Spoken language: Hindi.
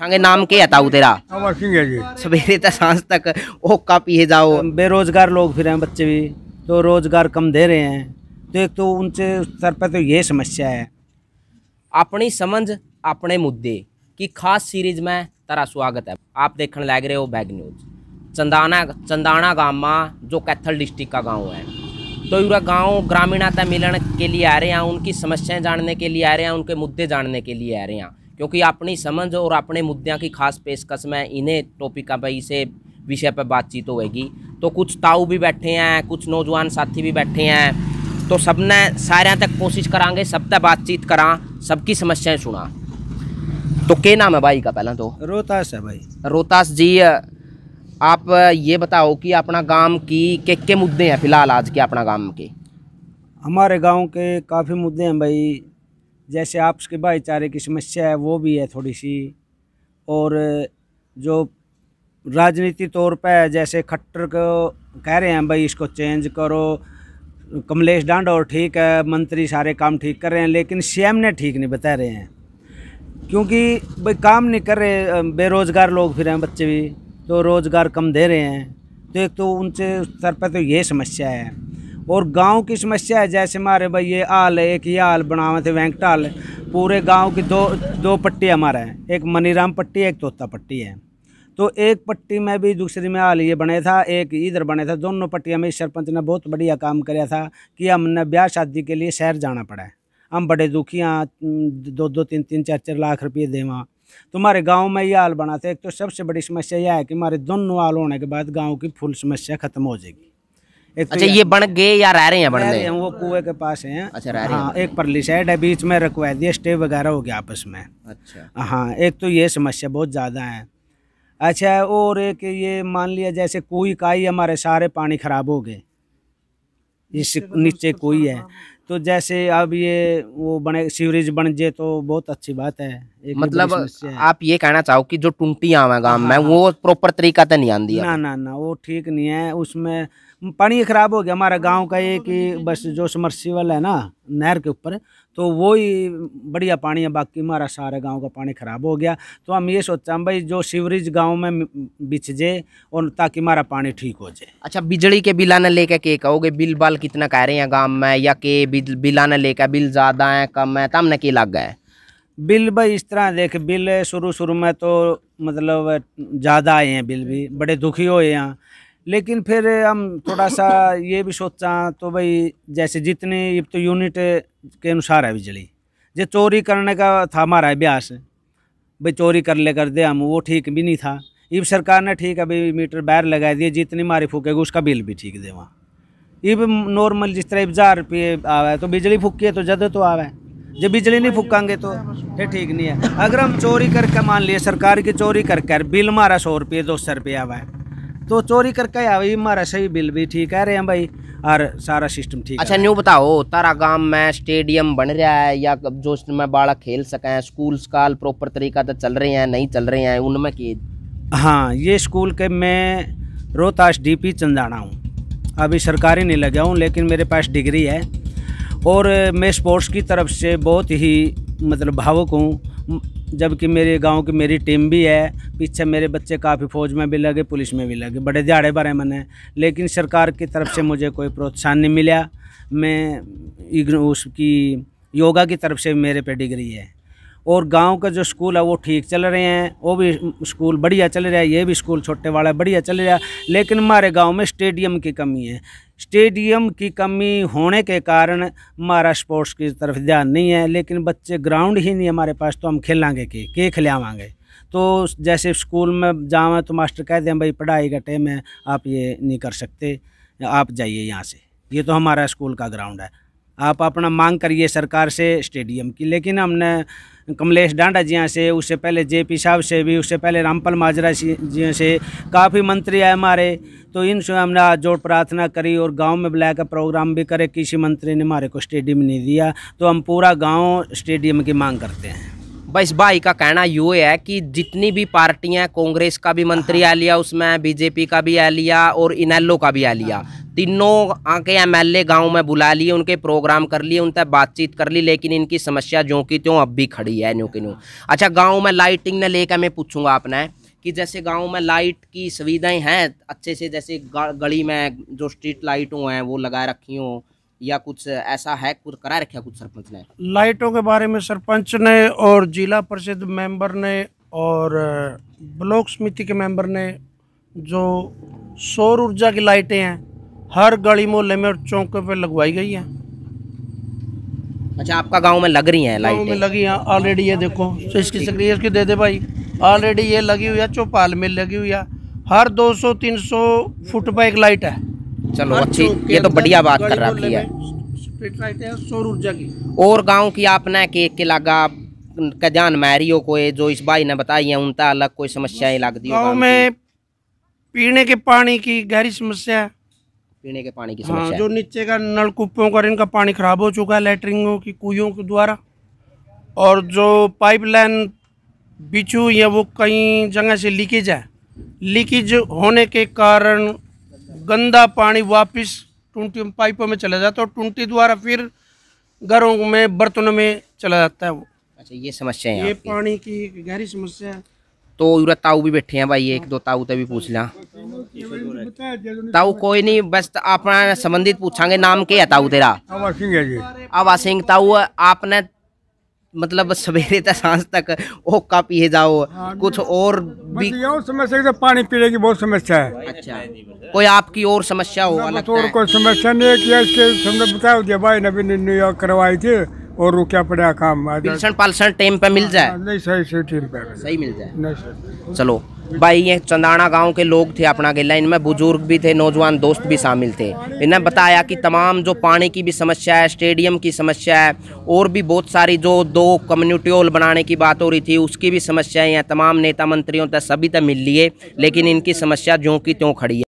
थांगे नाम के हताऊ तेरा सवेरे तक तो सांस तक ओका पिए जाओ बेरोजगार लोग फिर हैं बच्चे भी तो रोजगार कम दे रहे हैं तो एक तो उनसे सर पर तो ये समस्या है अपनी समझ अपने मुद्दे की खास सीरीज में तेरा स्वागत है आप देखने लग रहे हो बैग न्यूज चंदाना चंदाना गाँव में जो कैथल डिस्ट्रिक्ट का गांव है तो पूरा गांव ग्रामीणता मिलने के लिए आ रहे हैं उनकी समस्याएं जानने के लिए आ रहे हैं उनके मुद्दे जानने के लिए आ रहे हैं क्योंकि अपनी समझ और अपने मुद्दों की खास पेशकश में इन्हें टॉपिका पर इसे विषय पर बातचीत होगी तो कुछ ताऊ भी बैठे हैं कुछ नौजवान साथी भी बैठे हैं तो सब ने सारे तक कोशिश करांगे सब तक बातचीत करा सबकी समस्याएं सुना तो क्या नाम है भाई का पहला तो रोहतास है भाई रोहतास जी आप ये बताओ कि अपना गांव की के के मुद्दे हैं फिलहाल आज के अपना गांव के हमारे गांव के काफ़ी मुद्दे हैं भाई जैसे आपस के भाईचारे की समस्या है वो भी है थोड़ी सी और जो राजनीति तौर पर जैसे खट्टर को कह रहे हैं भाई इसको चेंज करो कमलेश डांडोर ठीक है मंत्री सारे काम ठीक कर रहे हैं लेकिन सीएम ने ठीक नहीं बता रहे हैं क्योंकि भाई काम नहीं कर रहे बेरोज़गार लोग फिर हैं बच्चे भी तो रोज़गार कम दे रहे हैं तो एक तो उनसे स्तर पर तो ये समस्या है और गांव की समस्या है जैसे हमारे भाई ये आल एक ये आल बनावे थे हाल पूरे गांव की दो दो पट्टी हमारा है एक मनीराम पट्टी एक तोता पट्टी है तो एक पट्टी में भी दूसरी में आल ये बने था एक इधर बने था दोनों पट्टियाँ में सरपंच ने बहुत बढ़िया काम कराया था कि हमने ब्याह शादी के लिए शहर जाना पड़ा है हम बड़े दुखी हैं दो दो तीन तीन चार चार लाख रुपये देवा तुम्हारे तो गांव में ये हाल था एक तो सबसे बड़ी समस्या यह है कि हमारे दोनों हाल होने के बाद गांव की फुल समस्या खत्म हो जाएगी अच्छा ये बन गए या रह रहे हैं बन रहे हैं वो कुएं के पास हैं अच्छा रह रहे हैं हाँ, एक परली साइड है बीच में रखवा दिया स्टे वगैरह हो गया आपस में अच्छा हाँ एक तो ये समस्या बहुत ज़्यादा है अच्छा और एक ये मान लिया जैसे कोई ही हमारे सारे पानी खराब हो गए इस नीचे तो कोई है तो जैसे अब ये वो बने सीवरेज बन जाए तो बहुत अच्छी बात है एक मतलब है। आप ये कहना चाहो कि जो टूंटी आवा गांव में हाँ, हाँ। वो प्रॉपर तरीका तो नहीं आंदी ना ना ना वो ठीक नहीं है उसमें पानी ख़राब हो गया हमारा गांव का ये कि बस जो समरसीवल है ना नहर के ऊपर तो वो ही बढ़िया पानी है बाकी हमारा सारे गांव का पानी ख़राब हो गया तो हम ये सोचा हम भाई जो सीवरेज गांव में बिछ जाए और ताकि हमारा पानी ठीक हो जाए अच्छा बिजली के आना लेकर के कहोगे बिल बाल कितना कह रहे हैं गाँव में या के आना लेकर बिल ज़्यादा है कम है तब न के लग गए बिल भाई इस तरह देख बिल शुरू शुरू में तो मतलब ज़्यादा आए हैं बिल भी बड़े दुखी हुए यहाँ लेकिन फिर हम थोड़ा सा ये भी सोचा तो भाई जैसे जितनी इब तो यूनिट के अनुसार है बिजली जो चोरी करने का था हमारा अभ्यास भाई चोरी कर ले कर दे हम वो ठीक भी नहीं था इब सरकार ने ठीक अभी मीटर बैर लगा दिए जितनी मारी फूकेगी उसका बिल भी ठीक दे वहाँ इब नॉर्मल जिस तरह हज़ार रुपये आवे तो बिजली फूकी है तो जद तो आवे जब बिजली नहीं फूकेंगे तो ये ठीक नहीं है अगर हम चोरी करके मान लिए सरकार की चोरी करके बिल मारा सौ रुपये दो सौ रुपये आवा है तो चोरी करके आवे हमारा सही बिल भी ठीक है रहे हैं भाई और सारा सिस्टम ठीक अच्छा न्यू बताओ तारा गांव में स्टेडियम बन रहा है या जो में बाड़ा खेल सके स्कूल स्काल प्रॉपर तरीका तो चल रहे हैं नहीं चल रहे हैं उनमें की हाँ ये स्कूल के मैं रोहतास डी पी चंदाना हूँ अभी सरकारी नहीं लगा हूँ लेकिन मेरे पास डिग्री है और मैं स्पोर्ट्स की तरफ से बहुत ही मतलब भावुक हूँ जबकि मेरे गांव की मेरी टीम भी है पीछे मेरे बच्चे काफ़ी फौज में भी लगे पुलिस में भी लगे बड़े दिहाड़े भरे मैंने लेकिन सरकार की तरफ से मुझे कोई प्रोत्साहन नहीं मिला मैं उसकी योगा की तरफ से मेरे पे डिग्री है और गांव का जो स्कूल है वो ठीक चल रहे हैं वो भी स्कूल बढ़िया चल रहा है ये भी स्कूल छोटे वाला बढ़िया चल रहा है लेकिन हमारे गांव में स्टेडियम की कमी है स्टेडियम की कमी होने के कारण हमारा स्पोर्ट्स की तरफ ध्यान नहीं है लेकिन बच्चे ग्राउंड ही नहीं हमारे पास तो हम खेलेंगे के के खिलावाएंगे तो जैसे स्कूल में जाओ तो मास्टर कह दें भाई पढ़ाई का टाइम है आप ये नहीं कर सकते आप जाइए यहाँ से ये तो हमारा स्कूल का ग्राउंड है आप अपना मांग करिए सरकार से स्टेडियम की लेकिन हमने कमलेश डांडा जिया से उससे पहले जे पी साहब से भी उससे पहले रामपाल माजरा जी से काफ़ी मंत्री आए हमारे तो इनसे हमने जोड़ प्रार्थना करी और गांव में बुलाया का प्रोग्राम भी करे किसी मंत्री ने हमारे को स्टेडियम नहीं दिया तो हम पूरा गांव स्टेडियम की मांग करते हैं बस भाई का कहना यो है कि जितनी भी पार्टियां कांग्रेस का भी मंत्री आ लिया उसमें बीजेपी का भी आ लिया और इनैलो का भी आ लिया तीनों आके एम एल ए गाँव में बुला लिए उनके प्रोग्राम कर लिए उन बातचीत कर ली लेकिन इनकी समस्या जो की त्यों अब भी खड़ी है न्यू की न्यू अच्छा गाँव में लाइटिंग ने लेकर मैं पूछूंगा आपने कि जैसे गांव में लाइट की सुविधाएं हैं अच्छे से जैसे गली में जो स्ट्रीट लाइट हैं वो लगा रखी हो या कुछ ऐसा है कुछ करा रखा कुछ सरपंच ने लाइटों के बारे में सरपंच ने और जिला परिषद मेंबर ने और uh, ब्लॉक समिति के मेंबर ने जो सौर ऊर्जा की लाइटें हैं हर गली मोहल्ले में और चौकों पे लगवाई गई है अच्छा आपका गांव में लग रही है लाइट में लगी है ऑलरेडी ये देखो तो इसकी सक्रिय इसकी दे दे भाई ऑलरेडी ये लगी हुई है चौपाल में लगी हुई है हर 200-300 फुट पर एक लाइट है चलो अच्छी ये तो बढ़िया बात कर रहा है सौर ऊर्जा की और गाँव की आपने केक के लागा कजान मैरियो को जो इस भाई ने बताई है उनका अलग कोई समस्याएं लग दी गाँव में पीने के पानी की गहरी समस्या है पीने के पानी की हाँ, समस्या हाँ, जो नीचे का नलकूपों का इनका पानी खराब हो चुका है लेटरिंगों की कुयों के द्वारा और जो पाइपलाइन बिछू या वो कई जगह से लीकेज है लीकेज होने के कारण गंदा पानी वापस टूंटी पाइपों में चला जाता है और टूंटी द्वारा फिर घरों में बर्तनों में चला जाता है वो अच्छा ये समस्या है ये पानी की गहरी समस्या है तो उरा ताऊ भी बैठे हैं भाई एक दो ताऊ ते भी पूछ लिया ताऊ कोई नहीं बस अपना संबंधित पूछांगे नाम क्या है ताऊ तेरा आवा सिंह ताऊ आपने मतलब सवेरे तक सांस तक ओका पिए जाओ हाँ, कुछ और भी समस्या तो पानी पीने की बहुत समस्या है अच्छा कोई आपकी और समस्या हो लगता और कोई समस्या नहीं है कि इसके समझ बताओ जब भाई ने भी करवाई थी और रुकिया पड़ा काम पिलसन पालसन टेम पे मिल जाए नहीं सही सही टेम पे सही मिल जाए नहीं चलो भाई ये चंदाना गांव के लोग थे अपना गेला इनमें बुजुर्ग भी थे नौजवान दोस्त भी शामिल थे इन्हें बताया कि तमाम जो पानी की भी समस्या है स्टेडियम की समस्या है और भी बहुत सारी जो दो कम्युनिटी हॉल बनाने की बात हो रही थी उसकी भी समस्याएं हैं तमाम नेता मंत्रियों तक सभी तक मिल लिए लेकिन इनकी समस्या ज्यों की त्यों खड़ी है